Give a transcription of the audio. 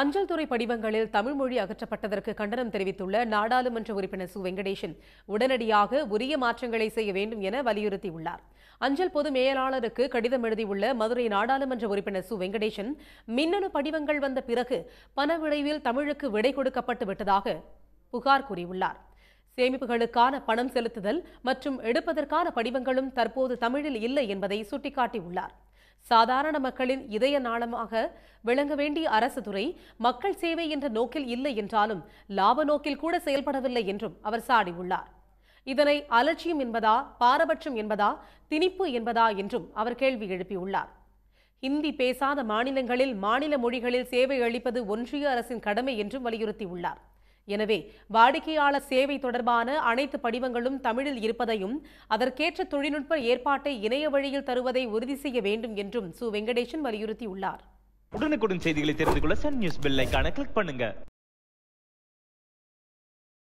அஞ்சல் துறை படிவங்களில் தமிழ் மொழி அகற்றப்பட்டதற்கு கண்டனம் தெரிவித்துள்ள நாடாளுமன்ற உறுப்பினர் சு வெங்கடேசன் உடனடியாக உரிய மாற்றங்களை செய்ய வேண்டும் என வலியுறுத்தியுள்ளார் அஞ்சல் பொது மேலாளருக்கு கடிதம் எழுதியுள்ள மதுரை நாடாளுமன்ற உறுப்பினர் சு வெங்கடேசன் மின்னணு படிவங்கள் வந்த பிறகு பண விளைவில் தமிழுக்கு விடை கொடுக்கப்பட்டு விட்டதாக புகார் கூறியுள்ளார் சேமிப்புகளுக்கான பணம் செலுத்துதல் மற்றும் எடுப்பதற்கான படிவங்களும் தற்போது தமிழில் இல்லை என்பதை சுட்டிக்காட்டியுள்ளார் சாதாரண மக்களின் இதய நாளமாக விளங்க வேண்டிய அரசு துறை மக்கள் சேவை என்ற நோக்கில் இல்லை என்றாலும் லாப நோக்கில் கூட செயல்படவில்லை என்றும் அவர் சாடியுள்ளார் இதனை அலட்சியம் என்பதா பாரபட்சம் என்பதா திணிப்பு என்பதா என்றும் அவர் கேள்வி எழுப்பியுள்ளார் ஹிந்தி பேசாத மாநிலங்களில் மாநில மொழிகளில் சேவை அளிப்பது ஒன்றிய அரசின் கடமை என்றும் வலியுறுத்தியுள்ளார் எனவே வாடிக்கையாளர் சேவை தொடர்பான அனைத்து படிவங்களும் தமிழில் இருப்பதையும் அதற்கேற்ற தொழில்நுட்ப ஏற்பாட்டை இணைய வழியில் தருவதை உறுதி செய்ய வேண்டும் என்றும் சு வெங்கடேசன் வலியுறுத்தியுள்ளார் உடனுக்குடன் செய்திகளை தெரிந்து கொள்ள சன் நியூஸ் பெல் ஐக்கான கிளிக் பண்ணுங்க